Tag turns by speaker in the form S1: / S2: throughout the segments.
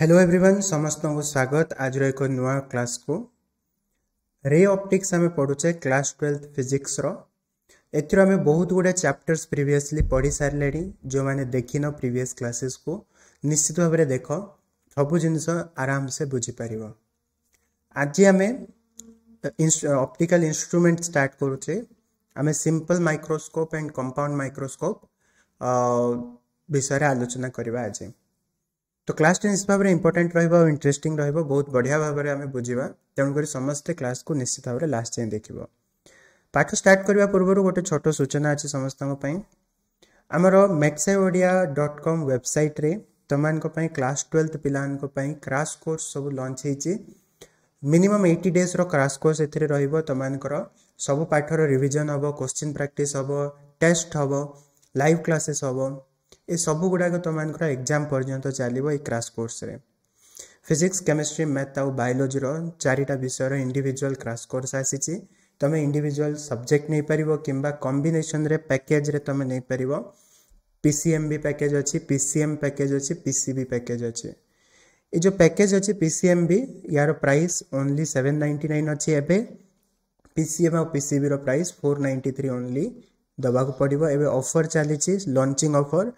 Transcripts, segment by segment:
S1: Hello everyone समस्तଙ୍କୁ ସ୍ୱାଗତ ଆଜିର ଏକ ନୂଆ କ୍ଲାସ୍କୁ ରେ ଅପ୍ଟିକ୍ସ ଆମେ ପଢ଼ୁଛେ କ୍ଲାସ୍ ଟୁଏଲ୍ଥ ଫିଜିକ୍ସର ଏଥିରୁ ଆମେ ବହୁତ ଗୁଡ଼ିଏ ଚାପ୍ଟର୍ସ ପ୍ରିଭିୟସଲି ପଢ଼ି ସାରିଲେଣି ଯେଉଁମାନେ ଦେଖିନ ପ୍ରିଭିୟସ୍ କ୍ଲାସେସ୍କୁ ନିଶ୍ଚିତ ଭାବରେ ଦେଖ ସବୁ ଜିନିଷ ଆରାମସେ ବୁଝିପାରିବ ଆଜି ଆମେ ଅପ୍ଟିକାଲ ଇନଷ୍ଟ୍ରୁମେଣ୍ଟ ଷ୍ଟାର୍ଟ କରୁଛେ ଆମେ simple microscope and compound microscope ବିଷୟରେ ଆଲୋଚନା କରିବା ଆଜି তো ক্লাস টেন হিসাবে ইম্পর্টাট রহব ଆଉ ইন্টারেস্টিং রহব বহুত বঢ়িয়া ভাবে আমি বুঝিবা তেণু করে সমস্তে ক্লাসକୁ নিশ্চিত ভাবে লাস্ট ଯାଏଁ ଦେଖିବ পাঠ ষ্টার্ট କରିବା ପୂର୍ବରୁ ଗୋଟେ ଛୋଟ ସୂଚନା ଅଛି ସମସ୍ତଙ୍କ ପାଇଁ ଆମର ମେକ୍ସାଇ ଓଡ଼ିଆ ଡଟ୍ କମ୍ ୱେବସାଇଟ୍ରେ ତୁମମାନଙ୍କ ପାଇଁ କ୍ଲାସ୍ ଟୁଏଲ୍ଥ ପିଲାମାନଙ୍କ ପାଇଁ କ୍ରାସ୍ କୋର୍ସ ସବୁ ଲଞ୍ଚ ହେଇଛି ମିନିମମ୍ ଏଇଟି ଡେଜ୍ର କ୍ରାସ୍ କୋର୍ସ ଏଥିରେ ରହିବ ତୁମମାନଙ୍କର ସବୁ ପାଠର ରିଭିଜନ୍ ହେବ କୋଶ୍ଚିନ୍ ପ୍ରାକ୍ଟିସ୍ ହେବ ଟେଷ୍ଟ ହେବ ଲାଇଭ୍ କ୍ଲାସେସ୍ ହେବ ଏସବୁ ଗୁଡ଼ାକ ତୁମମାନଙ୍କର ଏକ୍ଜାମ୍ ପର୍ଯ୍ୟନ୍ତ ଚାଲିବ ଏଇ କ୍ରାସ୍ କୋର୍ସରେ ଫିଜିକ୍ସ କେମିଷ୍ଟ୍ରି ମ୍ୟାଥ୍ ଆଉ ବାୟୋଲୋଜିର ଚାରିଟା ବିଷୟର ଇଣ୍ଡିଭିଜୁଆଲ୍ କ୍ରାସ୍ କୋର୍ସ ଆସିଛି ତୁମେ ଇଣ୍ଡିଭିଜୁଆଲ୍ ସବଜେକ୍ଟ ନେଇପାରିବ କିମ୍ବା କମ୍ବିନେସନ୍ରେ ପ୍ୟାକେଜ୍ରେ ତୁମେ ନେଇପାରିବ P C M B package ଅଛି ପି ସି ଏମ୍ ପ୍ୟାକେଜ୍ ଅଛି ପି ସି ବି ପ୍ୟାକେଜ୍ ଅଛି ଏ ଯେଉଁ ପ୍ୟାକେଜ୍ ଅଛି ପି ସି ଏମ୍ ବି ୟାର price only seven ninety nine ଅଛି ଏବେ ପି ସି ଏମ୍ ଆଉ ପି ସି ବିର price four ninety three only ଦେବାକୁ ପଡ଼ିବ ଏବେ ଅଫର୍ ଚାଲିଛି ଲଞ୍ଚିଂ ଅଫର୍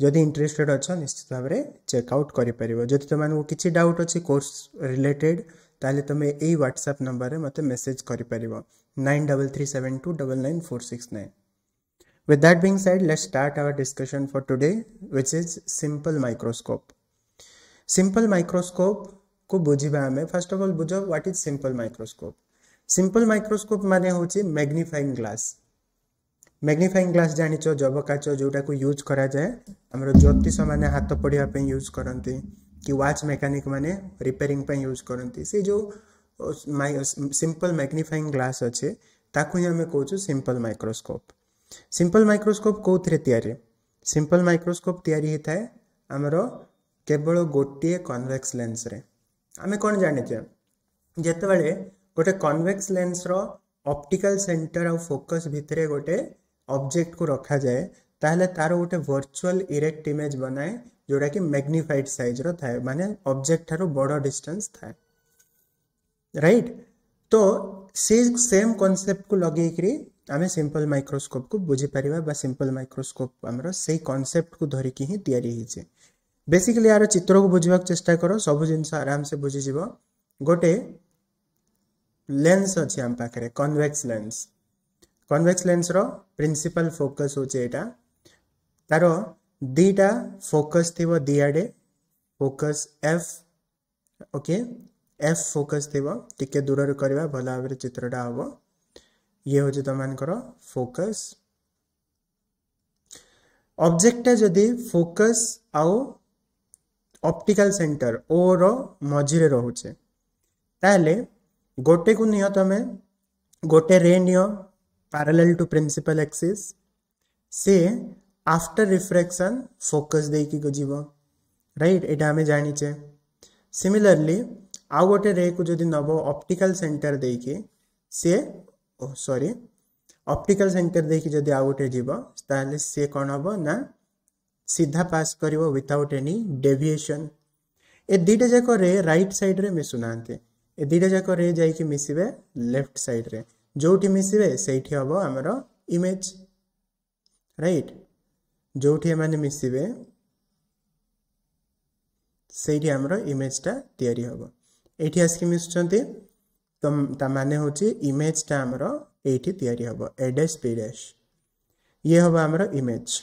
S1: जदि इंटरेस्टेड अच्छा निश्चित भाव में चेकआउट कर किसी डाउट अच्छे कोर्स रिलेटेड तेल तुम्हें यही ह्वाट्सअप नंबर में मतलब मेसेज कर nine double three seven two double nine four six nine with that being said let start our discussion for today which is simple microscope simple microscope को बुझा आम first of all बुझ what is simple microscope simple microscope मान हूँ magnifying glass magnifying glass जान जब काच जोटा को यूज कराए आम ज्योतिष मैंने हाथ पढ़ापे यूज करती कि व्च मेकानिक मैंने रिपेयरिंग यूज करती से जो सिंपल मैग्निफाइंग ग्लास अच्छे आम कौ सिंपल माइक्रोस्कोप सिंपल माइक्रोस्कोप कौथे या सिंपल माइक्रोस्कोप यामर केवल गोटे कनभेक्स लेंस आम कौन जाने जिते गोटे कनभेक्स लेंस रप्टिकाल सेटर आ फोकस भितर गोटे ଅବଜେକ୍ଟକୁ ରଖାଯାଏ ତାହେଲେ ତା'ର ଗୋଟେ ଭର୍ଚୁଆଲ୍ ଇରେକ୍ଟ ଇମେଜ୍ ବନାଏ ଯେଉଁଟାକି ମ୍ୟାଗ୍ନିଫାଇଡ୍ ସାଇଜ୍ର ଥାଏ ମାନେ ଅବଜେକ୍ଟ ଠାରୁ ବଡ଼ ଡିଷ୍ଟାନ୍ସ ଥାଏ ରାଇଟ୍ ତ ସେ ସେମ୍ କନସେପ୍ଟକୁ ଲଗେଇକିରି ଆମେ ସିମ୍ପଲ୍ ମାଇକ୍ରୋସ୍କୋପ୍କୁ ବୁଝିପାରିବା ବା ସିମ୍ପଲ୍ ମାଇକ୍ରୋସ୍କୋପ୍ ଆମର ସେଇ କନସେପ୍ଟକୁ ଧରିକି ହିଁ ତିଆରି ହେଇଛି ବେସିକାଲି ଏହାର ଚିତ୍ରକୁ ବୁଝିବାକୁ ଚେଷ୍ଟା କର ସବୁ ଜିନିଷ ଆରାମସେ ବୁଝିଯିବ ଗୋଟେ ଲେନ୍ସ ଅଛି ଆମ ପାଖରେ convex lens convex lens principal focus हूँ यहाँ तार दीटा फोकस थी दि आड़े focus F okay F focus थी टी दूर करवा भल भाव चित्रटा हम ये हूँ तुम फोकस ऑब्जेक्टा जदि फोकस आउ ऑप्टिकल सेंटर ओ रझे रोचे ताल गोटे को नि तुम गोटे रे नि parallel टू principal axis से आफ्टर रिफ्रेक्शन फोकस दे कि जीवो right इटा हमें जानी चे similarly आउ गोटे रे को जदि नब ऑप्टिकल सेंटर देखि से ओ सॉरी ऑप्टिकल सेंटर देखि जदि आउ गोटे जीवो ताले से कोन हबो ना सीधा पास करिवो विदाउट एनी डेविएशन ए दिटा जको रे राइट साइड रे मिसुनांते ए दिटा जको रे जाई कि मिसिबे लेफ्ट साइड रे जो मिसे से हम आम इमेज रईट जो मैंने मिसे से आम इमेजटा या आसिक मिशुंट तो मानने इमेजटा आमर ये याडेस पीडेस ये हम आम इमेज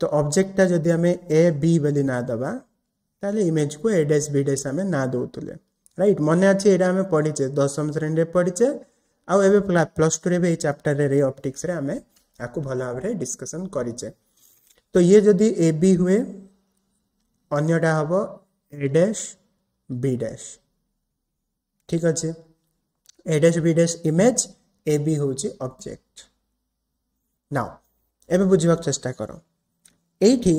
S1: तो अब्जेक्टा जदि ए बी बोली ना दबा तेल इमेज को एडेस बीडेस आम ना दौले रईट मन अच्छे यहाँ आम पढ़ीचे दशम श्रेणी में पढ़ीचे ଆଉ ଏବେ ପ୍ଲସ୍ ଟୁରେ ବି ଏଇ ଚାପ୍ଟରରେ ରେ ଅପ୍ଟିକ୍ସରେ ଆମେ ଆକୁ ଭଲ ଭାବରେ ଡିସ୍କସନ୍ କରିଛେ ତ ଇଏ ଯଦି ଏ ବି ହୁଏ ଅନ୍ୟଟା ହେବ ଏ ଡ୍ୟାସ୍ ବି ଡ୍ୟାସ୍ ଠିକ୍ ଅଛି A dash B dash image A B ହେଉଛି ଅବଜେକ୍ଟ ନାଉ ଏବେ ବୁଝିବାକୁ ଚେଷ୍ଟା କର ଏଇଠି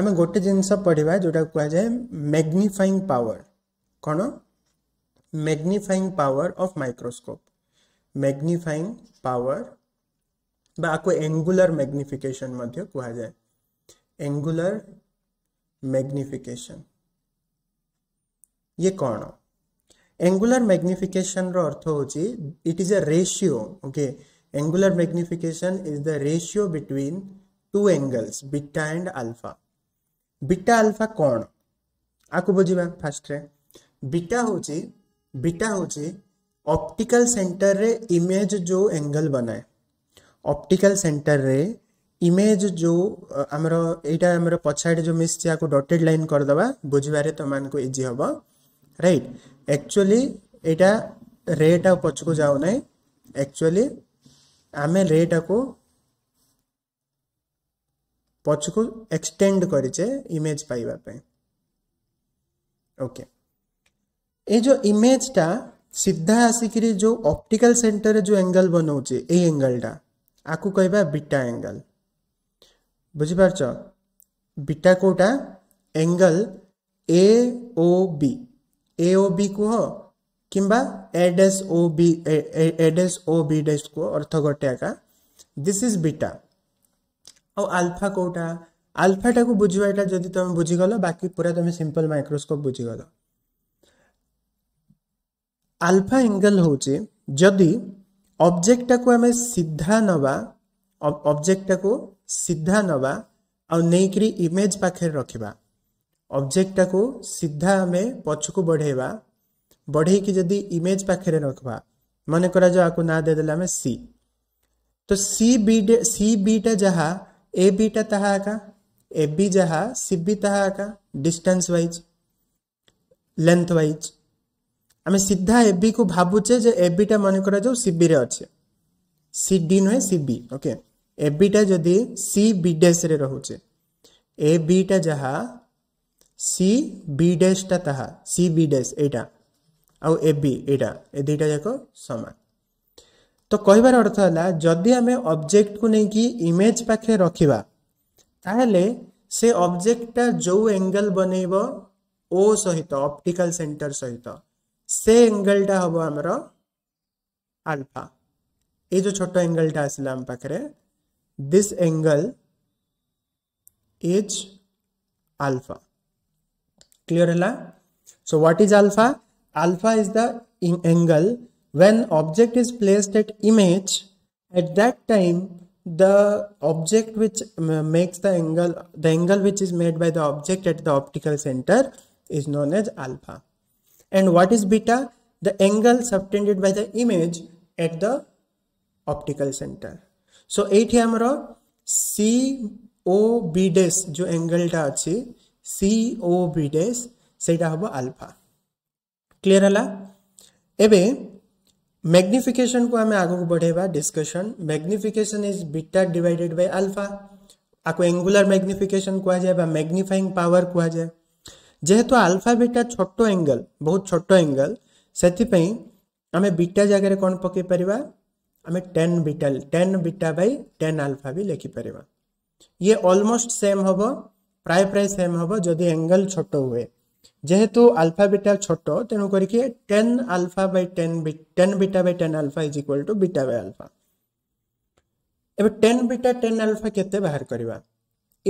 S1: ଆମେ ଗୋଟେ ଜିନିଷ ପଢ଼ିବା ଯେଉଁଟାକୁ କୁହାଯାଏ ମ୍ୟାଗ୍ନିଫାଇଂ ପାୱାର କ'ଣ magnifying power of microscope magnifying power ବା ଆକୁ ଏଙ୍ଗୁଲାର एंगुलर मैग्निफिकेशन ये कौन एंगुलर मैग्निफिकेशन रो अर्थ it is a ratio okay angular magnification is the ratio between two angles beta and alpha beta alpha कौन आपको बुझा फास्ट्रे ray beta beta beta optical centre ray image जो angle बनाए ऑप्टिकल सेंटर रे ଇମେଜ୍ ଯେଉଁ ଆମର ଏଇଟା ଆମର ପଛଆଡ଼େ ଯେଉଁ ମିଶିଛି ଆକୁ ଡଟେଡ଼ ଲାଇନ୍ କରିଦେବା ବୁଝିବାରେ ତୁମମାନଙ୍କୁ ଇଜି ହେବ ରାଇଟ୍ ଆକ୍ଚୁଆଲି ଏଇଟା ରେଟା ପଛକୁ ଯାଉନାହିଁ ଆକ୍ଚୁଆଲି ଆମେ ରେଟାକୁ ପଛକୁ ଏକ୍ସଟେଣ୍ଡ କରିଛେ ଇମେଜ୍ ପାଇବା ପାଇଁ ଓକେ ଏଇ ଯେଉଁ ଇମେଜ୍ଟା ସିଧା ଆସିକିରି ଯେଉଁ ଅପ୍ଟିକାଲ ସେଣ୍ଟରରେ ଯେଉଁ ଏଙ୍ଗଲ୍ ବନଉଛେ ଏଇ ଏଙ୍ଗଲ୍ଟା ଆକୁ କହିବା ବିଟା ଏଙ୍ଗଲ୍ ବୁଝିପାରୁଛ ବିଟା କେଉଁଟା angle A O B A O B କୁହ କିମ୍ବା ଏଡେସ୍ ଓ ବି ଏଡେସ୍ ଓ ବି ଡେସ୍ କୁହ ଅର୍ଥ ଗୋଟେ ଆକା ଦିସ୍ ଇଜ୍ ବିଟା ଆଉ ଆଲଫା କେଉଁଟା ଆଲଫାଟାକୁ ବୁଝିବାଟା ଯଦି ତୁମେ ବୁଝିଗଲ ବାକି ପୁରା ତୁମେ ସିମ୍ପଲ୍ ମାଇକ୍ରୋସ୍କୋପ୍ ବୁଝିଗଲ आलफा एंगल हूँ जदि अब्जेक्टा को आम सीधा नवा अब्जेक्टा को सीधा नवा आईकर इमेज पाखे रखा अब्जेक्टा को सीधा आम पचक बढ़ेवा बढ़ई जदि इमेज पाखे रखा मन कर ना दे आम सी तो सी बी सी बीटा जहाँ ए बीटा ताहा आका ए बी जहाँ सी बी ताहा आका डिस्टेंस वाइज लेंथ वाइज ଆମେ ସିଧା ଏବିକୁ ଭାବୁଛେ ଯେ ଏବିଟା ମନେ କରାଯାଉ ସିବିରେ ଅଛି ସି ଡି ନୁହେଁ ସିବି ଓକେ ଏବିଟା ଯଦି ସି ବି ଡେସ୍ରେ ରହୁଛେ ଏ ବିଟା ଯାହା ସି ବି ଡେସ୍ଟା ତାହା ସି ବି ଡେସ୍ ଏଇଟା ଆଉ ଏ ବି ଏଇଟା ଏ ଦୁଇଟା ଯାକ ସମାନ ତ କହିବାର ଅର୍ଥ ହେଲା ଯଦି ଆମେ ଅବଜେକ୍ଟକୁ ନେଇକି ଇମେଜ୍ ପାଖରେ ରଖିବା ତାହେଲେ ସେ ଅବଜେକ୍ଟଟା ଯେଉଁ ଆଙ୍ଗେଲ୍ ବନେଇବ ଓ ସହିତ ଅପ୍ଟିକାଲ୍ ସେଣ୍ଟର ସହିତ से एंगलटा हम आम आलफा ये जो छोट एंगलटा आसला आम पाखे this angle is alpha clear है so what is alpha alpha is the angle when object is placed at image at that time the object which makes the angle the angle which is made by the object at the optical centre is known as alpha And what is beta? The angle subtended by the image at the optical center. So, eight hammer C O B dash jo angle ta achi C O B dash सेटा hobo alpha clear hala ebe magnification को आम आगे बढ़ेबा discussion magnification is beta divided by alpha आपको angular magnification कह जाए magnifying power कह जाए जेहेतु आलफा बीटा छोट एंगल बहुत छोट एंगल से आम बिटा जगह कौन पकईपर आम tan beta tan beta by tan alpha भी लिखिपर ये अलमोस्ट सेम हम प्राय प्राय सेम हम जदि एंगल छोट हुए जेहेतु आलफा बीटा छोट तेणु करके tan alpha by tan tan beta by tan alpha is equal to beta by alpha एवं टेन बिटा टेन आलफा के बाहर करवा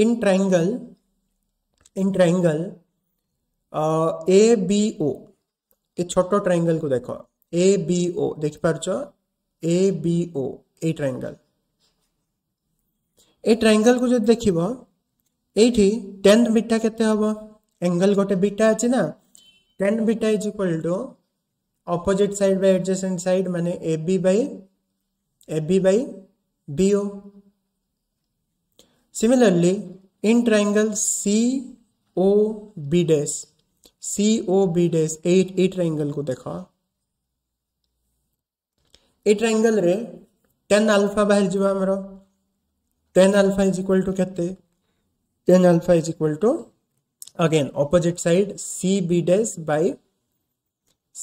S1: in triangle in triangle A B O ए छोट ट्राइंगल को देख ए बी ओ देख पार्च ए बी ओ ए ट्राइंगल ए ट्राइंगल को जब देख एठी टेन बिटा के एंगल गोटे बिटा अच्छे ना tan beta is equal to opposite side by adjacent side माने A B by A B by BO similarly in triangle C O B dash C O B dash एट ए triangle को देखा ए triangle रे tan alpha बाहर जीव आमर tan alpha is equal to के tan alpha is equal to again opposite side C B dash by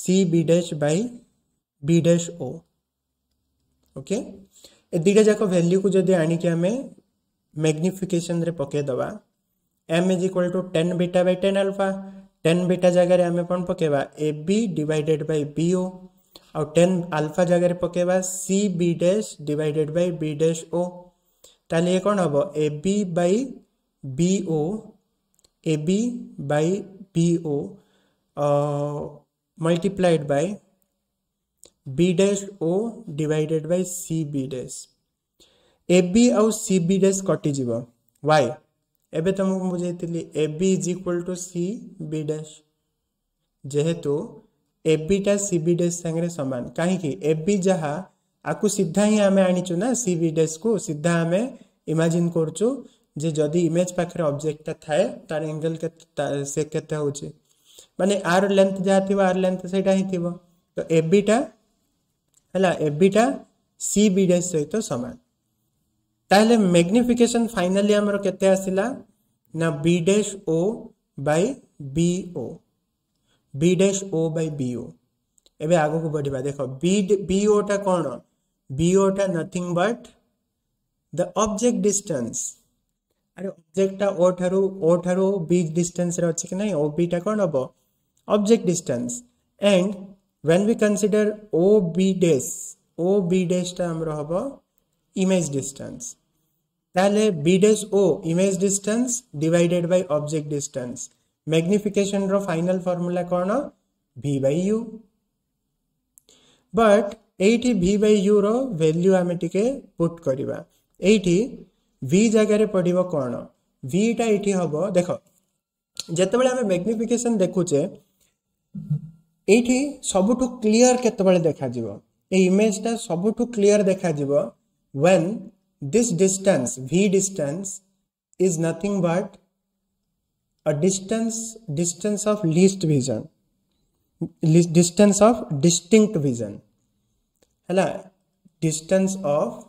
S1: C B dash by B dash O okay ए दुटा जाक भैल्यू को जदि आणिक आम मैग्निफिकेसन पकईदे M is equal to tan beta by tan alpha tan beta जगह आम कौन पकेबा A B divided by BO आउ टेन आलफा जगह पकेबा C B dash divided by B dash O ताले ये कौन हम A B BO A B by BO multiplied by B dash O divided by C B dash A B आउ C B dash कटिज वाई एवं तुमको बुझेली A is equal to C B dash जेहेतु ए विटा सी बी डैश सागे सामान कहीं ए जहाँ आपको सीधा ही आम आनीचुना सी वि डैश को सीधा आम इमाजिन कर इमेज पाखे अब्जेक्टा थाए तार एंगल से कैसे हो मानने आर लेंथ जहाँ थी आर लेंथ से थी तो एटा है एटा सी बी डैश सहित सामान তাহলে ম্যাগনিফিকেশন ফাইনালি আমার কেতে আসিলা না B dash O by B O B dash O by B O এবে আগুক বড়া দেখ द ऑब्जेक्ट डिस्टेंस अरे ऑब्जेक्टटा ओ ठारू ओ ठारू बी डिस्टेंस रे अछि कि नै ओ बी टा कोन object distance and when we consider O B dash O B dash टा हम इमेज डिस्टेंस তাহলে B dash O image distance divided by object distance ম্যাগনিফিকেশনর ফাইনাল ଫର୍ମୁଲା କ'ଣ ଭି ବାଇ ୟୁ ବଟ୍ ଏଇଠି ଭି ବାଇ ୟୁର ଭ୍ୟାଲ୍ୟୁ ଆମେ ଟିକେ ପୁଟ୍ କରିବା ଏଇଠି ଭି ଜାଗାରେ ପଡ଼ିବ କ'ଣ ଭିଟା ଏଇଠି ହେବ ଦେଖ ଯେତେବେଳେ ଆମେ ମ୍ୟାଗ୍ନିଫିକେସନ୍ ଦେଖୁଛେ ଏଇଠି ସବୁଠୁ କ୍ଲିଅର୍ କେତେବେଳେ ଦେଖାଯିବ ଏଇ ଇମେଜଟା ସବୁଠୁ କ୍ଲିଅର୍ ଦେଖାଯିବ when this distance v distance is nothing but a distance distance of least vision distance of distinct vision है distance of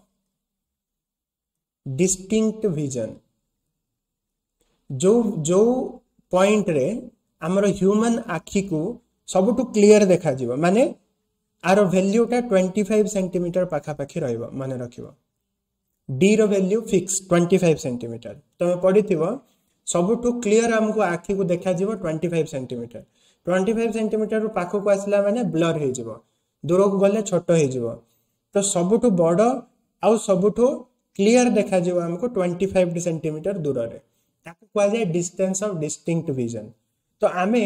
S1: distinct vision जो जो point रे आमर human आखि को सबुठु क्लीयर देखा माने आर भैल्यूटा ट्वेंटी फाइव सेन्टीमिटर पाखापाखि रहा मन रखिए ଡିର value fix twenty five centimetre ତୁମେ ପଢ଼ିଥିବ ସବୁଠୁ କ୍ଲିଅର ଆମକୁ ଆଖିକୁ ଦେଖାଯିବ twenty five centimetre twenty five ସେଣ୍ଟିମିଟରରୁ ପାଖକୁ ଆସିଲା ମାନେ ବ୍ଲର୍ ହେଇଯିବ ଦୂରକୁ ଗଲେ ଛୋଟ ହେଇଯିବ ତ ସବୁଠୁ ବଡ଼ ଆଉ ସବୁଠୁ କ୍ଲିଅର ଦେଖାଯିବ ଆମକୁ ଟ୍ୱେଣ୍ଟି ଫାଇଭ୍ ସେଣ୍ଟିମିଟର ଦୂରରେ ତାକୁ କୁହାଯାଏ ଡିଷ୍ଟାନ୍ସ ଅଫ୍ ଡିଷ୍ଟିଙ୍କ୍ଟ ଭିଜନ୍ ତ ଆମେ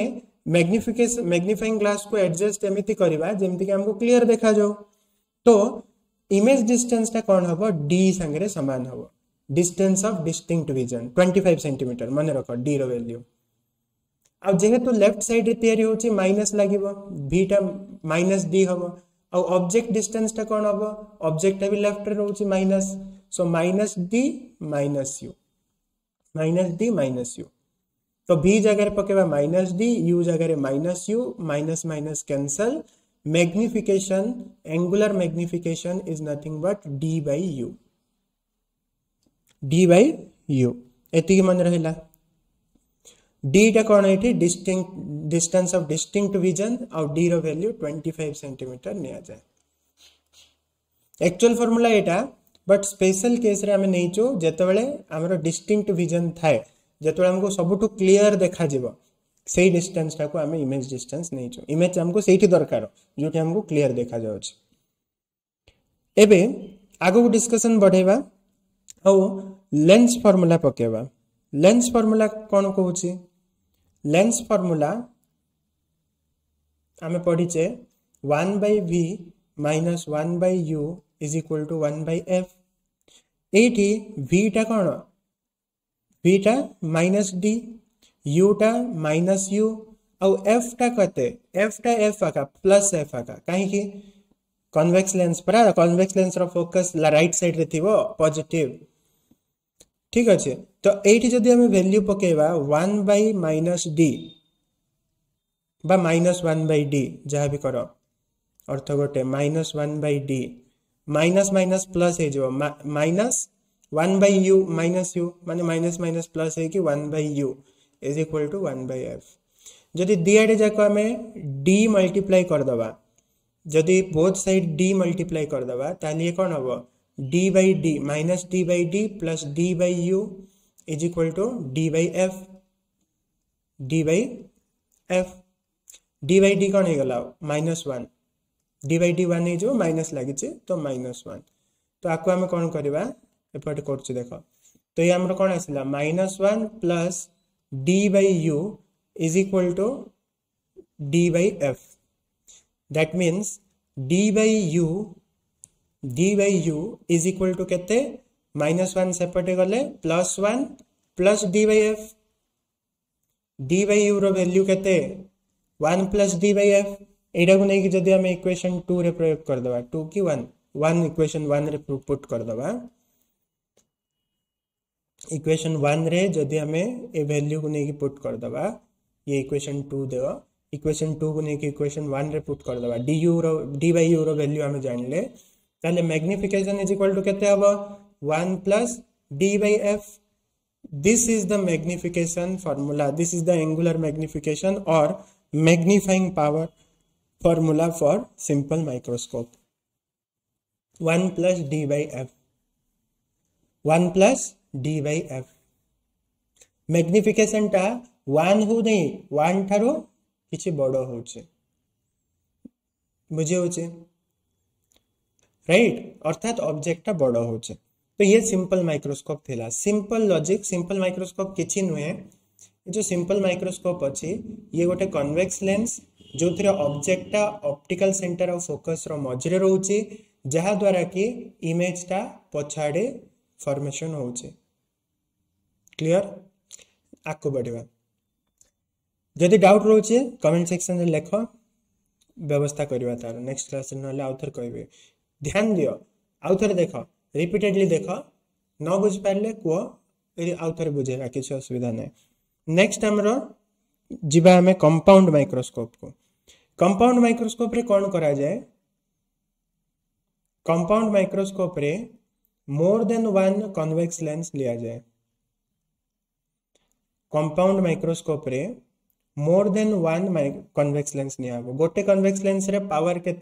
S1: ମ୍ୟାଗ୍ନିଫିକେସ ମ୍ୟାଗ୍ନିଫାଇଂ ଗ୍ଲାସ୍କୁ ଆଡ଼ଜଷ୍ଟ ଏମିତି କରିବା ଯେମିତିକି ଆମକୁ କ୍ଲିଅର ଦେଖାଯାଉ ତ इमेज डिस्टेन्सटा कौन हम डी सागर सामान हम distance of distinct vision twenty five centimetre मन रख डी रैल्यू आज जेहेतु लेफ्ट सैड माइनस लगे भिटा माइनस डी हम आब्जेक्ट डिस्टेन्सटा कौन हम अब्जेक्टा भी लेफ्ट रोच minus so minus D minus U minus D minus U तो भि जगह पकेबा माइनस डी यू जगार minus U minus minus cancel magnification angular magnification is nothing but D by U D by U एति मन रहा डीटा कौन ये distinct distance of distinct vision आउ D value twenty five centimetre नि जाए एक्चुअल फर्मूला यहाँ बट स्पेशल केस रे आम नहीं जेतेबले आमर डिस्टिंक्ट विजन थाए जो हमको सबटु क्लियर देखा जिवो ସେଇ ଡିଷ୍ଟାନ୍ସଟାକୁ ଆମେ ଇମେଜ୍ ଡିଷ୍ଟାନ୍ସ ନେଇଛୁ ଇମେଜ୍ ଆମକୁ ସେଇଠି ଦରକାର ଯେଉଁଠି ଆମକୁ କ୍ଲିଅର୍ ଦେଖାଯାଉଛି ଏବେ ଆଗକୁ ଡିସ୍କସନ୍ ବଢ଼େଇବା ଆଉ ଲେନ୍ସ ଫର୍ମୁଲା ପକାଇବା ଲେନ୍ସ ଫର୍ମୁଲା କ'ଣ କହୁଛି ଲେନ୍ସ ଫର୍ମୁଲା ଆମେ ପଢ଼ିଛେ one by V minus one by U is equal to one by F ଏଇଠି ଭିଟା କ'ଣ ଭିଟା ମାଇନସ୍ ଡି यूटा माइनस यू आउ एफ टा कते एफ टा एफ आका प्लस एफ आका कहीं कनभेक्स लेन्स परा convex lens focus right side रे थिबो पॉजिटिव ठीक अच्छे तो ये जदि आम भैल्यू पकेबा वन बै माइनस डी बा माइनस वन बै डी जहाँ भी कर अर्थ गोटे minus one by D minus minus plus हो minus one by U minus U मान माइनस माइनस प्लस है कि one by U is equal to one by F जदि आड़े जाक आम डी मल्टीप्लाई करदे जदि बोथ सैड डी मल्टीप्लाई करदे ताले कौन हम D by D minus D by D plus D by U is equal to D by F D by F D by D कौन होगा minus one D by D one हो minus लगे तो minus one तो आपको आम कौन करवा कर देख तो ये आम कौन आसा minus one plus d by u is equal to d by f. That means d by u d by u is equal to केते माइनस वन सेपटे गले plus one plus D by F D by U value के one plus D by F यटा को लेकिन जब equation two रे प्रयोग करदे टू कि वन वन इक्वेशन वन रे पुट करदे इक्वेशन वन जदि आम ए वैल्यू को लेकिन पुट करदे ये इक्वेशन टू देव इक्वेशन टू को लेकिन इक्वेशन वन पुट करदे डी यू री वाई यू रैल्यू आम जान लें तो मैग्निफिकेसन इज इक्वाल टू के हे one plus D by F this is the magnification formula this is the angular magnification और magnifying power formula for simple microscope one plus D by F one plus D by F magnification टा one हो नहीं one कि बड़ हो बुझे right अर्थात object टा बड़ हो तो ये सिंपल माइक्रोस्कोप थिला सिंपल लॉजिक सिंपल माइक्रोस्कोप किसी नुहे जो सिंपल माइक्रोस्कोप अच्छी ये गोटे कन्वेक्स लेंस जो थे ऑब्जेक्ट ऑप्टिकल सेंटर और फोकस रो मझे रोचे जहाद्वारा कि इमेजटा पछाड़े फर्मेसन होचे क्लीयर आगे बढ़िया जदि डाउट रोच कमेंट सेक्शन में लेख व्यवस्था करवा तार नेक्स्ट क्लास ना आउ थे कह ध्यान दि आउ थे देख रिपीटेडली देख न बुझिपारे कह आउ थे बुझे कि असुविधा ना नेक्स्ट आम जामे कंपाउंड माइक्रोस्कोप को कंपाउंड माइक्रोस्कोप कौन करा जाए compound microscope more than one convex lens लिया जाए कंपाउंड माइक्रोस्कोप रे more than one convex lens नि गोटे कन्वेक्स लेंस रे पावर के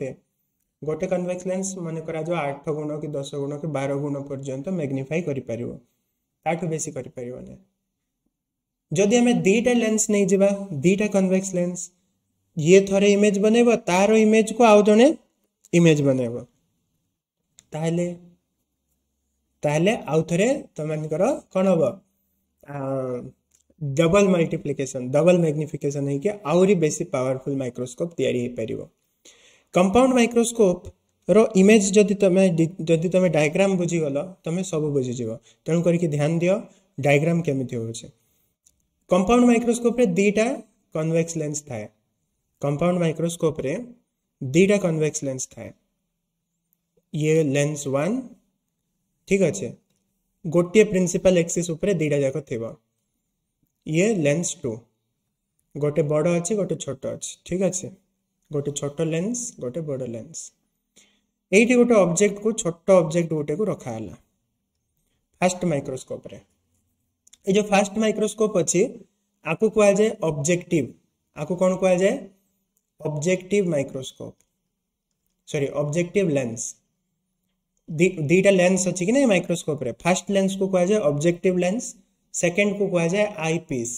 S1: गोटे कन्वेक्स लेंस मन कर आठ गुण कि दस गुण कि बार गुण पर्यटन मैग्निफाई करू बेस करदी आम दीटा लेंस नहीं जावा दीटा कन्वेक्स लेंस ये थे इमेज बनैब तार इमेज को आउ जड़े इमेज बनैब ताल आउ थे तुम कौन हम डबल मल्टीप्लिकेशन डबल मैग्निफिकेशन है कि आउरी बेसी पावरफुल माइक्रोस्कोप तैयारी हो पार कंपाउंड माइक्रोस्कोप रो इमेज जदि तुम्हें जदि तुम्हें डायग्राम बुझीगल तुम सब बुझीज तेणु करके ध्यान दि डायग्राम केमी हो कंपाउंड माइक्रोस्कोप दीटा कनवेक्स लेंस थाए कंपाउंड माइक्रोस्कोप दीटा कनवेक्स लेंस थाए ये लेंस वन ठीक अच्छे गोटे प्रिंसिपल एक्सीस दीटा जाक थी ଇଏ ଲେନ୍ସ ଟୁ ଗୋଟେ ବଡ଼ ଅଛି ଗୋଟେ ଛୋଟ ଅଛି ଠିକ୍ ଅଛି ଗୋଟେ ଛୋଟ ଲେନ୍ସ ଗୋଟେ ବଡ଼ ଲେନ୍ସ ଏଇଠି ଗୋଟେ ଅବଜେକ୍ଟକୁ ଛୋଟ ଅବଜେକ୍ଟ ଗୋଟେକୁ ରଖାହେଲା ଫାଷ୍ଟ ମାଇକ୍ରୋସ୍କୋପରେ ଏଇ ଯେଉଁ ଫାଷ୍ଟ ମାଇକ୍ରୋସ୍କୋପ୍ ଅଛି ଆକୁ କୁହାଯାଏ ଅବଜେକ୍ଟିଭ ଆକୁ କ'ଣ କୁହାଯାଏ objective microscope sorry objective lens ଦୁଇଟା ଲେନ୍ସ ଅଛି କି ନାହିଁ ମାଇକ୍ରୋସ୍କୋପରେ ଫାଷ୍ଟ ଲେନ୍ସକୁ କୁହାଯାଏ ଅବଜେକ୍ଟିଭ ଲେନ୍ସ ସେକେଣ୍ଡ କୁ କୁହାଯାଏ ଆଇ ପିସ୍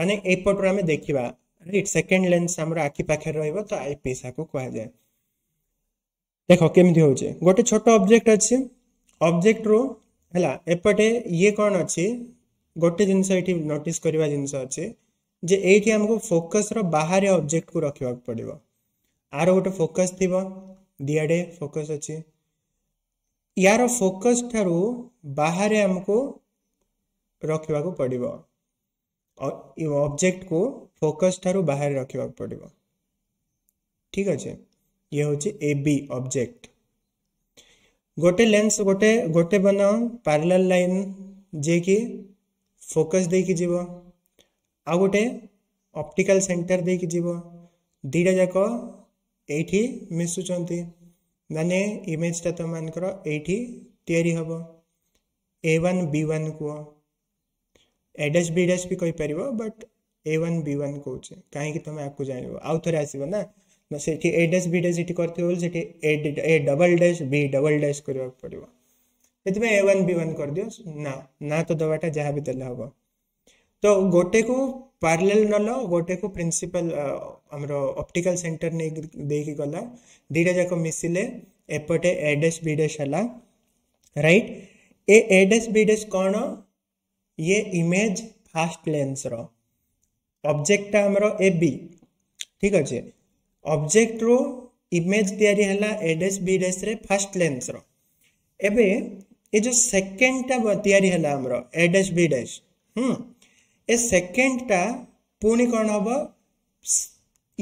S1: ମାନେ ଏଇ ପଟରୁ ଆମେ ଦେଖିବା ରାଇଟ୍ ସେକେଣ୍ଡ ଲେନ୍ସ ଆମର ଆଖି ପାଖରେ ରହିବ ତ ଆଇ ପିସ୍ ଆକୁ କୁହାଯାଏ ଦେଖ କେମିତି ହେଉଛି ଗୋଟେ ଛୋଟ ଅବଜେକ୍ଟ ଅଛି ଅବଜେକ୍ଟରୁ ହେଲା ଏପଟେ ଇଏ କ'ଣ ଅଛି ଗୋଟେ ଜିନିଷ ଏଠି ନୋଟିସ୍ କରିବା ଜିନିଷ ଅଛି ଯେ ଏଇଠି ଆମକୁ ଫୋକସ୍ର ବାହାରେ ଅବଜେକ୍ଟକୁ ରଖିବାକୁ ପଡ଼ିବ ଆର ଗୋଟେ ଫୋକସ୍ ଥିବ ଦିଆଡ଼େ ଫୋକସ୍ ଅଛି ୟାର ଫୋକସ୍ ଠାରୁ ବାହାରେ ଆମକୁ रखा पड़ो अबजेक्ट को फोकस ठार बाहर रखा पड़ो ठीक अच्छे ये हूँ ए बी अब्जेक्ट गोटे लेंस गोटे गोटे बनाओ पारल लाइन जे कि फोकस देकी आ गोटे ऑप्टिकल सेटर देकी जीव दीटा जाक ये मिशुंत मैंने इमेजा तो मानक ये हम ए वन बी वन कह एडएस बीडएस भी କହିପାରିବ but A one B one କହୁଛେ କାହିଁକି ତୁମେ ଆଗକୁ ଜାଣିବ ଆଉ ଥରେ ଆସିବ ନା ସେଠି ଏ ଡ୍ୟାସ୍ ବି ଡ୍ୟାସ୍ ଏଠି କରିଥିବ ବୋଲି ସେଠି A double dash B double dash କରିବାକୁ ପଡ଼ିବ ସେଥିପାଇଁ ଏ ୱାନ୍ ବି ୱାନ୍ କରିଦିଅ ନା ନା ତ ଦେବାଟା ଯାହା ବି ଦେଲେ ହେବ ତ ଗୋଟେକୁ ପାର୍ଲେଲ୍ ନ ଲ ଗୋଟେକୁ ପ୍ରିନ୍ସିପାଲ୍ ଆମର ଅପ୍ଟିକାଲ୍ ସେଣ୍ଟର ନେଇକି ଦେଇକି ଗଲା ଦୁଇଟା ଯାକ ମିଶିଲେ ଏପଟେ ଏ ଡ୍ୟାସ୍ ବି ଡ୍ୟାସ୍ ହେଲା right A A dash B dash କ'ଣ ये ଇମେଜ୍ ଫାଷ୍ଟ ଲେନ୍ସର ଅବଜେକ୍ଟଟା ଆମର ଏ ବି ଠିକ୍ ଅଛି ଅବଜେକ୍ଟରୁ ଇମେଜ୍ ତିଆରି ହେଲା ଏ ଡେସ୍ ବି ଡେସ୍ରେ ଫାଷ୍ଟ ଲେନ୍ସର ଏବେ ଏ ଯେଉଁ ସେକେଣ୍ଡଟା ତିଆରି ହେଲା ଆମର ଏ ଡେସ୍ ବି ଡେସ୍ ହୁଁ ଏ ସେକେଣ୍ଡଟା ପୁଣି କ'ଣ ହେବ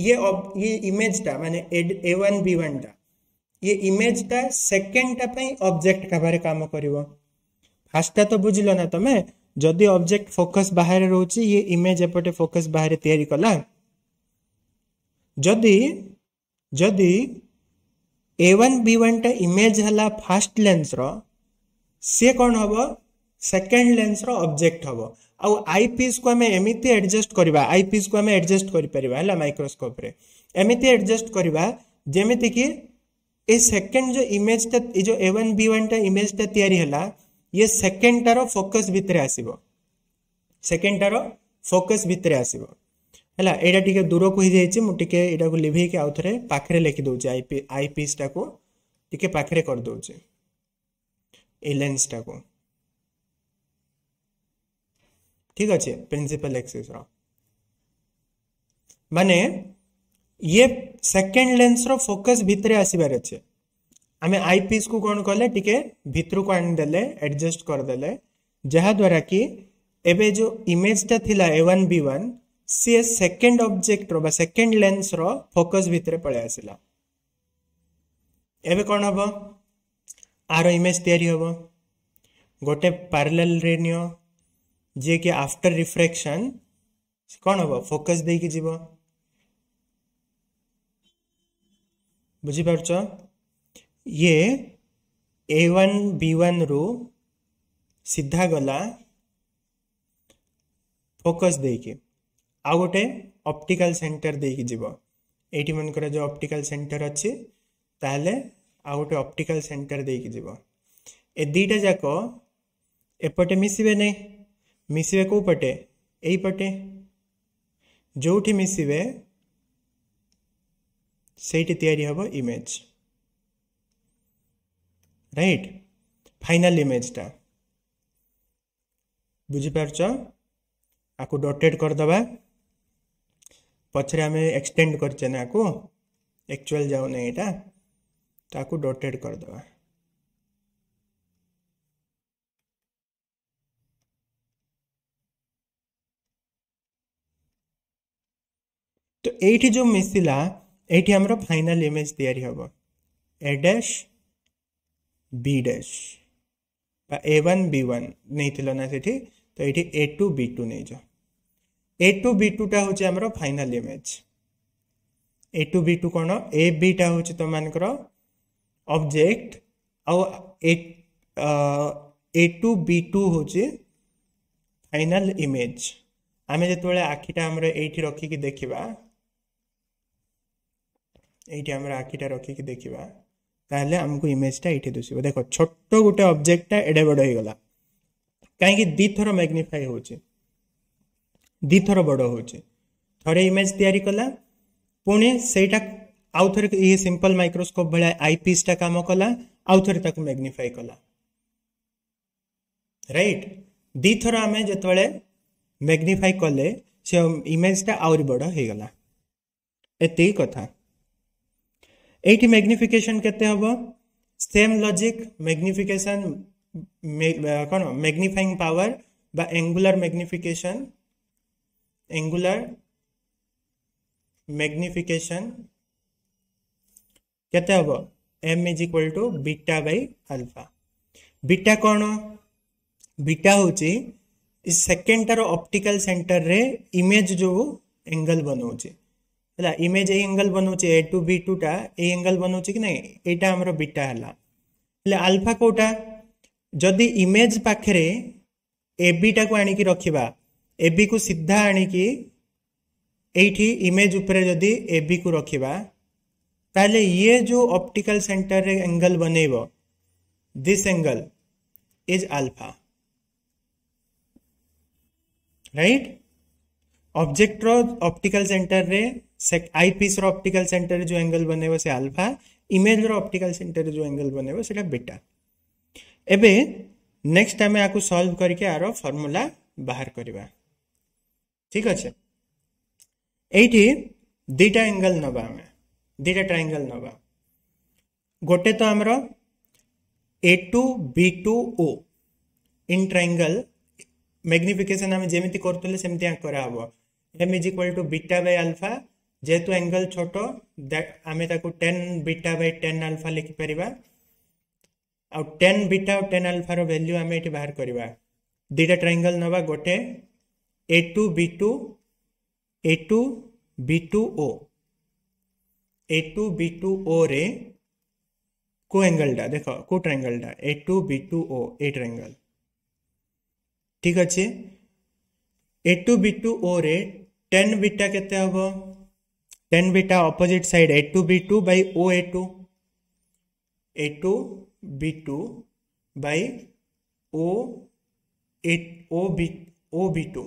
S1: ଇଏ ଇଏ ଇମେଜ୍ଟା ମାନେ ଏ ୱାନ୍ ବି ୱାନ୍ଟା ଇଏ ଇମେଜ୍ଟା ସେକେଣ୍ଡଟା ପାଇଁ ଅବଜେକ୍ଟ ଭାବରେ କାମ କରିବ ଫାଷ୍ଟଟା ତ ବୁଝିଲ ନା ତମେ जदि ऑब्जेक्ट फोकस बाहर रोच ये इमेज एपटे फोकस बाहर तैयारी कला जदि जदि ए वन बी वन टा इमेज है फास्ट लेंसर सी कौन हम सेकेंड लेंसर ऑब्जेक्ट हम आउ आई पीस को आम एमती एडजस्ट करवा आई पीस को आम एडजस्ट कर माइक्रोस्कोप्रे एमती एडजस्ट करवा जमीती कि ये सेकेंड जो इमेज टा जो ए वन बी वन टा इमेज टा तैयारी है ये सेकेंड टार फोकस भितर आसव सेकेंड टार फोकस भितर आसव है यहाँ टी दूर को मुझे यू लिभ आउ थे पाखे लिखिद आईपी आईपीसटा को टे पाखे करदे येन्सटा को ठीक अच्छे प्रिंसिपल एक्सीस रे ये सेकेंड लेंस रोकस भितर आसबार अच्छे आम आई पीस को कौन कले टी भितर को आनीदे एडजस्ट करदे जहाद्वारा कि एबे जो इमेजटा थिला ए वन बी वन सी second object second lens focus भितर पलै आसला एबे कौन हम आर इमेज या गोटे पारेल नियो जे कि आफ्टर रिफ्रेक्शन कौन हम फोकस देकी जीव ये ए वन बी वन रु सीधा गला फोकस देके आ गोटे ऑप्टिकल सेटर देके जीव ये मनकर जो अप्टिकाल सेटर अच्छे तेल आ गए अप्टिकाल सेटर देके जीव ए दीटा जाक एपटे मिसबे ना मिसबे कौपटे यपटे जो मिसे से image right final image ta बुझी पारछ आपको डटेड करदबा पछरे आम एक्सटेंड करचे ना आपको एक्चुअल जाऊना यहाँ ताकू डटेड करदबा तो ये जो मिसला ये आमर फाइनाल इमेज तैयारी हम ए डैश বি ড্যাশ বা এ ওয়ান বি ওয়ান নেইছিল না সেটি তো এটি এ টু বি টু নেইছ এ টু বি টুটা হচ্ছে আমার final image A two B two কোণ এ বিটা হচ্ছে তোমার অবজেক্ট আউ ए टू बी टू हूँ फाइनाल इमेज आम जो आखिटा आम ये रखिकी देखा ये आम आखिटा रखिकी देखा ତାହେଲେ ଆମକୁ ଇମେଜ୍ଟା ଏଇଠି ଦିଶିବ ଦେଖ ଛୋଟ ଗୋଟେ ଅବଜେକ୍ଟଟା ଏଡ଼େ ବଡ଼ ହେଇଗଲା କାହିଁକି ଦୁଇଥର ମ୍ୟାଗ୍ନିଫାଏ ହେଉଛି ଦୁଇଥର ବଡ଼ ହେଉଛି ଥରେ ଇମେଜ୍ ତିଆରି କଲା ପୁଣି ସେଇଟା ଆଉ ଥରେ ଇଏ ସିମ୍ପଲ୍ ମାଇକ୍ରୋସ୍କୋପ୍ ଭଳିଆ ଆଇପିସ୍ଟା କାମ କଲା ଆଉ ଥରେ ତାକୁ ମ୍ୟାଗ୍ନିଫାଏ କଲା ରାଇଟ୍ ଦୁଇଥର ଆମେ ଯେତେବେଳେ ମ୍ୟାଗ୍ନିଫାଏ କଲେ ସେ ଇମେଜ୍ଟା ଆହୁରି ବଡ଼ ହେଇଗଲା ଏତିକି କଥା এইটি ম্যাগনিফিকেশন কেতে হব সেম লজিক ম্যাগনিফিকেশন কোণ ম্যাগনিফাইং পাওয়ার বা অ্যাঙ্গুলার ম্যাগনিফিকেশন অ্যাঙ্গুলার ম্যাগনিফিকেশন কেতে হব M is equal to beta by alpha beta কোণ বিটা হচ্ছে সেকেন্डटार অপটিকাল সেন্টার রে ইমেজ जो एंगल बनाऊँ है इमेज ए एंगल बनाऊे ए टू बी टूटा ए एंगल बनाऊे कि ना यहाँ आम बिटा है आलफा कौटा जदि इमेज पाखे ए बीटा को आणिक रखा ए बी को सीधा आणिक इमेज उपर जदि ए बी को रखा तेल ये जो ऑप्टिकल सेंटर रे एंगल बनेब this angle is alpha right object optical centre रे आई पीस ऑप्टिकल सेंटर जो एंगल बनेबो से आलफा इमेज ऑप्टिकल सेंटर जो एंगल बनेबो से बेटा एवं नेक्स्ट आम आपको सल्व करके आरो फार्मूला बाहर करवा ठीक अच्छे ये दुटा एंगल नवा आम दुटा ट्रायंगल नवा गोटे तो आमर A two B two O in triangle magnification आम जमी करें सेमती is equal to beta by alpha যেহেতু আঙ্গেল ছোট আমি তাকে tan beta by tan alpha লিখিপারিবা ଆଉ ଟେନ୍ ବିଟା ଆଉ ଟେନ୍ ଆଲଫାର ଭ୍ୟାଲ୍ୟୁ ଆମେ ଏଠି ବାହାର କରିବା ଦୁଇଟା ଟ୍ରାଙ୍ଗଲ୍ ନେବା ଗୋଟେ A two B two A two B two O A two B two ଓରେ କେଉଁ ଆଙ୍ଗଲ୍ଟା ଦେଖ କେଉଁ ଟ୍ରାଙ୍ଗଲ୍ଟା ଏ ଟୁ ବି ଟୁ ଓ ଏ ଟ୍ରାଙ୍ଗଲ୍ ଠିକ୍ ଅଛି ଏ ଟୁ ବି ଟୁ ଓରେ ଟେନ୍ ବିଟା କେତେ ହେବ tan beta opposite side A two B two by O A two A two B two by O O B O B two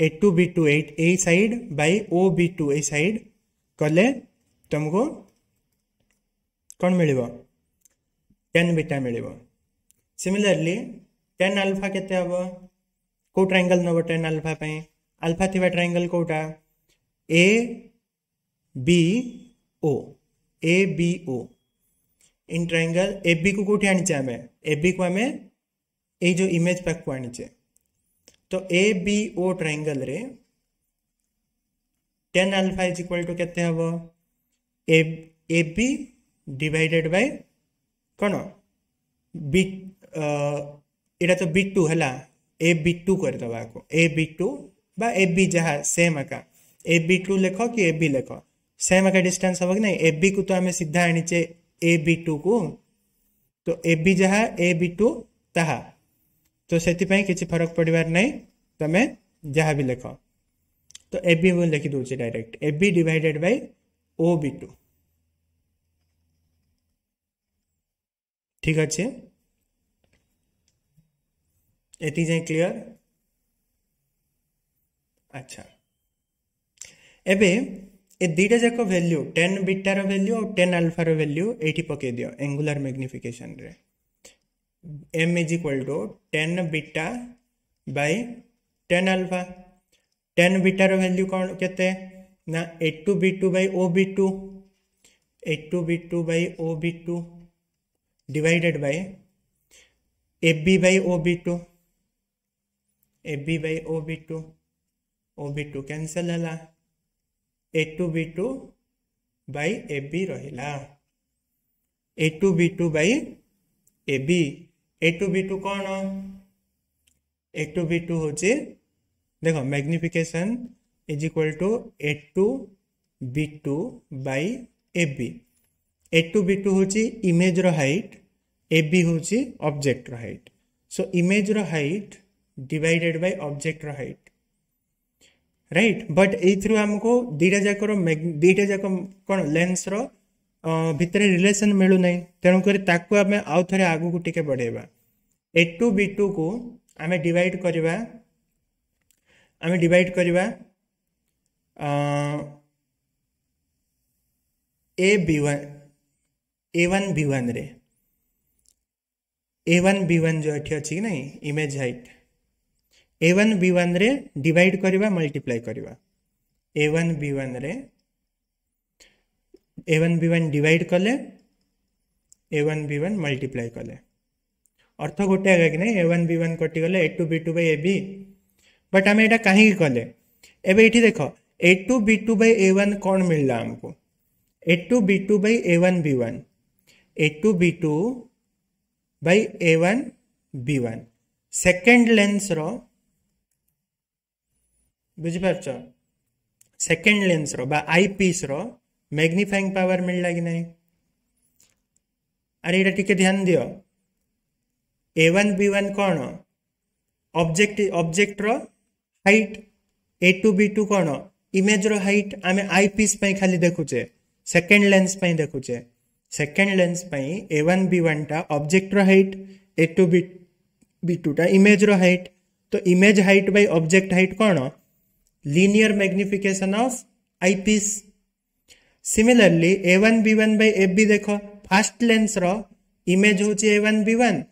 S1: A two B two A side by O B two A side कले तुमको कौन मिल tan beta मिल similarly tan alpha के triangle नब tan अल्फापी alpha थी triangle कौटा A B O A B O in triangle A B को कौटी आने ए बी को आम जो इमेज पाक आनीचे तो ए बी ओ ट्राइंगल रे tan alpha is equal to के ए बी डिवाइडेड बाय कौन बी इटा तो बी टू है ए बी टू करदे ए बी टू बा ए बी जहाँ same same A B two लेख कि ए बी लेख सेम एक डिस्टेंस हम कि ना ए बी को तो आम सीधा आनीचे ए बी टू को तो ए बी जहाँ ए बी टू ता तो से किसी फरक पड़ार ना तुम्हें जहाँ भी लेख तो ए बी मुझे लिखिद direct A B divided by O B two ठीक अच्छे ये क्लियर अच्छा एबे ए दुटा जाक वैल्यू टेन बिटार वैल्यू और टेन आलफार वैल्यू ये पकई the angular magnification M is equal to tan beta by tan alpha tan बिटार वैल्यू कौन के ना A two B two by O B two A two B two by O B two divided by A by O B two A by O B two O B two cancel है A two B two by A B ରହିଲା A two B two by A B A two B two କ'ଣ A two B two ହେଉଛି ଦେଖ magnification is equal to A two B two by A B A two B two ହେଉଛି ଇମେଜ୍ର height A B ହେଉଛି ଅବଜେକ୍ଟର height so ଇମେଜ୍ର height divided by ଅବଜେକ୍ଟର height right but you आमको दीटा जाक दीटा जाक कौन लेंस रितर रिलेसन मिलूना तेणुक आम आउ थ आग को टी बढ़ेबा ए टू बी टू को आम डिवाइड करवा आम डिवाइड करवा ए वन ए वन रे ए वन बी वन जो ये अच्छी ना image height A one B ୱାନ୍ରେ ଡିଭାଇଡ଼ କରିବା ମଲ୍ଟିପ୍ଲାଏ କରିବା ଏ ୱାନ୍ ବି ୱାନ୍ରେ A one B one divide कले A one B one multiply कले अर्थ गोटे आगे कि नहीं ए वन बी वन कटिगले A two B two by A B but आम यहाँ कहीं कले एवं ये देख A two B two by A one कौन मिलला आमको A two B two by A one B one A two B two by A one B one second lens रो ବୁଝିପାରୁଛ ସେକେଣ୍ଡ ଲେନ୍ସର ବା ଆଇ ପିସ୍ର ମ୍ୟାଗ୍ନିଫାଇଂ ପାୱାର ମିଳିଲା କି ନାହିଁ ଆରେ ଏଇଟା ଟିକେ ଧ୍ୟାନ ଦିଅ ଏ ୱାନ୍ ବି ୱାନ୍ କ'ଣ ଅବଜେକ୍ଟ ଅବଜେକ୍ଟର height A two B two କ'ଣ ଇମେଜ୍ର ହାଇଟ୍ ଆମେ ଆଇ ପିସ୍ ପାଇଁ ଖାଲି ଦେଖୁଛେ ସେକେଣ୍ଡ ଲେନ୍ସ ପାଇଁ ଦେଖୁଛେ ସେକେଣ୍ଡ ଲେନ୍ସ ପାଇଁ ଏ ୱାନ୍ ବି ୱାନ୍ଟା ଅବଜେକ୍ଟର height A two B B ଟୁଟା ଇମେଜ୍ର ହାଇଟ୍ ତ image height by object height କ'ଣ linear magnification of eyepiece similarly a one b one by a b देखो first lens रो image हो a one b one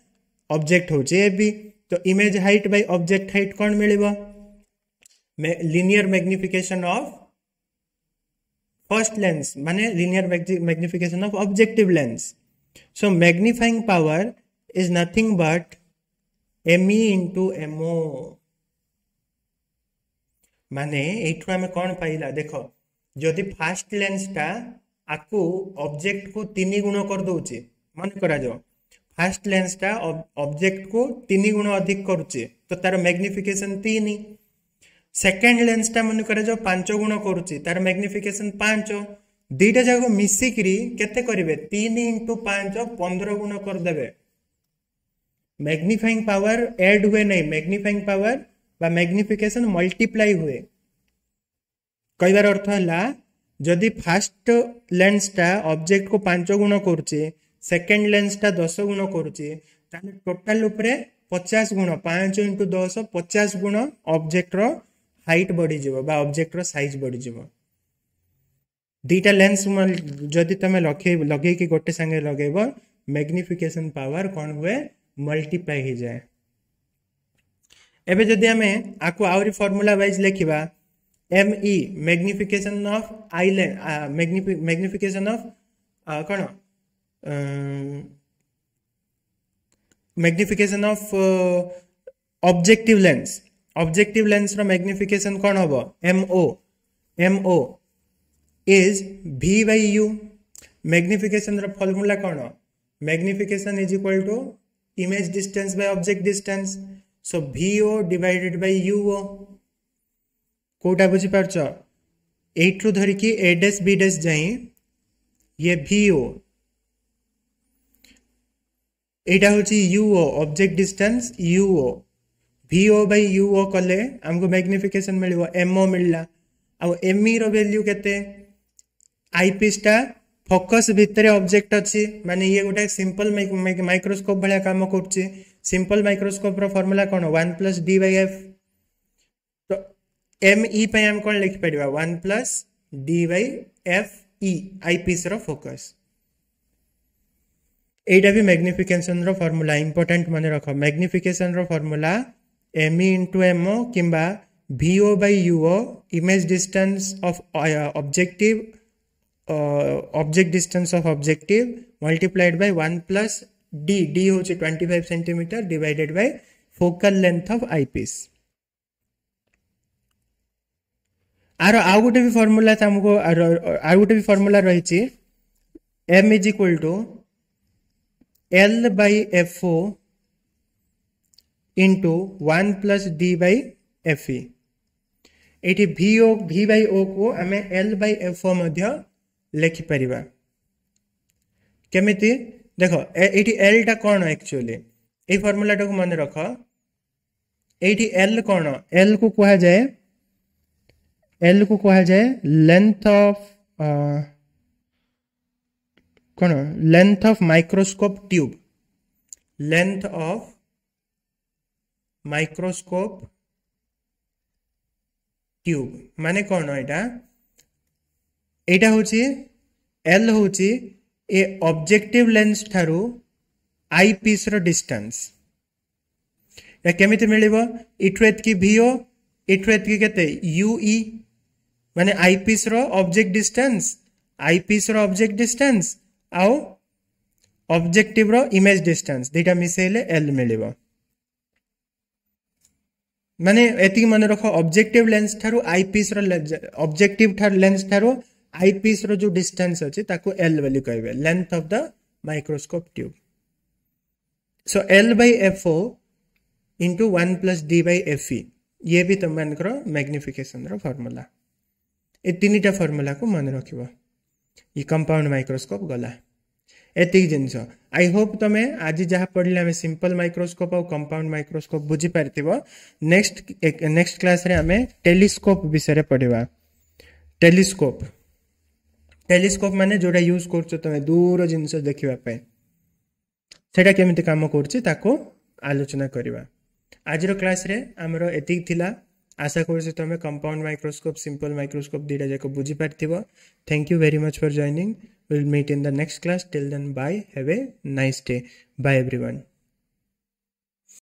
S1: object हो a b तो image height by object height कौन मिलेगा? linear magnification of first lens माने linear magnification of objective lens so magnifying power is nothing but m e into m o. ମାନେ ଏଇଠୁ ଆମେ କ'ଣ ପାଇଲା ଦେଖ ଯଦି ଫାଷ୍ଟ ଲେନ୍ସଟା ଆକୁ ଅବଜେକ୍ଟକୁ ତିନି ଗୁଣ କରିଦେଉଛେ ମନେ କରାଯାଉ ଫାଷ୍ଟ ଲେନ୍ସଟା ଅବଜେକ୍ଟକୁ ତିନି ଗୁଣ ଅଧିକ କରୁଛେ ତ ତାର ମ୍ୟାଗ୍ନିଫିକେସନ୍ ତିନି ସେକେଣ୍ଡ ଲେନ୍ସଟା ମନେ କରାଯାଉ ପାଞ୍ଚ ଗୁଣ କରୁଛି ତାର ମ୍ୟାଗ୍ନିଫିକେସନ୍ ପାଞ୍ଚ ଦୁଇଟା ଯାକ ମିଶିକିରି କେତେ କରିବେ ତିନି ଇଣ୍ଟୁ ପାଞ୍ଚ ପନ୍ଦର ଗୁଣ କରିଦେବେ ମ୍ୟାଗ୍ନିଫାଇଂ ପାୱାର ଏଡ୍ ହୁଏ ନାହିଁ ମ୍ୟାଗ୍ନିଫାଇଂ ପାୱାର बा मैग्निफिकेशन मल्टीप्लाई हुए कहार अर्थ है जदि फास्ट लेंसटा ऑब्जेक्ट को पांच गुण करुचे सेकेंड लेंसटा दस गुण करुचे टोटाल पचास गुण पाँच इंटु दस पचास गुण अब्जेक्टर हाइट बढ़ीजेक्टर सैज बढ़ीज दीटा लेंस जदि तुम लगे लगे गोटे सागे लगे मैग्निफिकेशन पावर कौन हुए मल्टीप्लाई जाए एवं जदि आम आपको आहरी फर्मूला वाइज लिखा एम ई मैग्निफिकेशन ऑफ आईले मैग्निफिकेशन ऑफ कौन magnification of objective lens objective lens लेन्सर मैग्निफिकेशन कौन हम M O M O is V U magnification रफर्मूला कौन magnification is equal to image distance by object distance so V divided by U O कौटा बुझिपार यू धरिकी ए डैश बी डैश जाए ये भि ओ हूँ युओ अब्जेक्ट डिस्टेंस युओ भि बै युओ कले आमको मैग्निफिकेसन मिल एमओ मिलला आमई रैल्यू के आईपीसटा फोकस भितर अब्जेक्ट अच्छी मानने ये गोटे सिंपल माइक्रोस्कोप भाया कम कर सिंपल माइक्रोस्कोप फर्मूला कौन one plus D by F तो एम ई आम कौन लिख पार one plus D by F E eyepiece रोकस यहाँ भी मैग्निफिकेसन रमुला इंपोर्टाट मन रख मैग्निफिकेसन रमुला एम इंटु एमओ कि भिओ बुओ image distance of objective object distance of objective multiplied by one plus D D हो twenty five centimetre divided by focal length of eyepiece आउ गोटे भी फर्मूला आमको आउ गोटे भी फर्मूला रही M is equal to L by F O one plus D by F E भि ओ भि बै ओ को आम एल बै एफ लिखिपर केमी দেখ এইটি এলটা କ'ଣ ଆକ୍ଚୁଆଲି ଏଇ ଫର୍ମୁଲାଟାକୁ ମନେ ରଖ এইটি এল କ'ଣ ଏଲ୍କୁ କୁହାଯାଏ এলକୁ କୁହାଯାଏ ଲେନ୍ଥ ଅଫ୍ କ'ଣ length of microscope tube length of microscope tube মানে কোণ এটা এটা হচ্ছে এল হচ্ছে ए ऑब्जेक्टिव लेंस ठारु आई पीस डिस्टेंस या केमिति मिलिव इटु एतकि भिओ इटु एतकि केते यूई माने eyepiece object distance eyepiece object distance आउ ऑब्जेक्टिव इमेज डिस्टेंस दैटा मिसेले एल मिलिव माने एतिक माने रखो ऑब्जेक्टिव लेंस ठारु आई पीस ऑब्जेक्टिव ठार लेंस ठारु आईपीस जो डिस्टेंस अच्छे एल वाल्यू कह length of the microscope tube so L by F O into one plus D by F ये भी तुम मान मैग्निफिकेसन रमुला ये तीन टा फर्मूला को मन रख ये कंपाउंड माइक्रोस्कोप गला एति जिनस आई होप तुम्हें आज जहाँ पढ़ले आम सिंपल माइक्रोस्कोप आ कंपाउंड माइक्रोस्कोप बुझीपार नेक्स्ट नेक्स्ट क्लास रे आम टेलीस्कोप विषय पढ़वा टेलीस्कोप ଟେଲିସ୍କୋପ୍ ମାନେ ଯେଉଁଟା ୟୁଜ୍ କରୁଛ ତୁମେ ଦୂର ଜିନିଷ ଦେଖିବା ପାଇଁ ସେଇଟା କେମିତି କାମ କରୁଛି ତାକୁ ଆଲୋଚନା କରିବା ଆଜିର କ୍ଲାସ୍ରେ ଆମର ଏତିକି ଥିଲା ଆଶା କରୁଛି ତୁମେ କମ୍ପାଉଣ୍ଡ ମାଇକ୍ରୋସ୍କୋପ୍ ସିମ୍ପଲ୍ ମାଇକ୍ରୋସ୍କୋପ୍ ଦୁଇଟା ଯାକ ବୁଝିପାରିଥିବ thank you very much for joining will meet in the next class till then bye have a nice day bye every one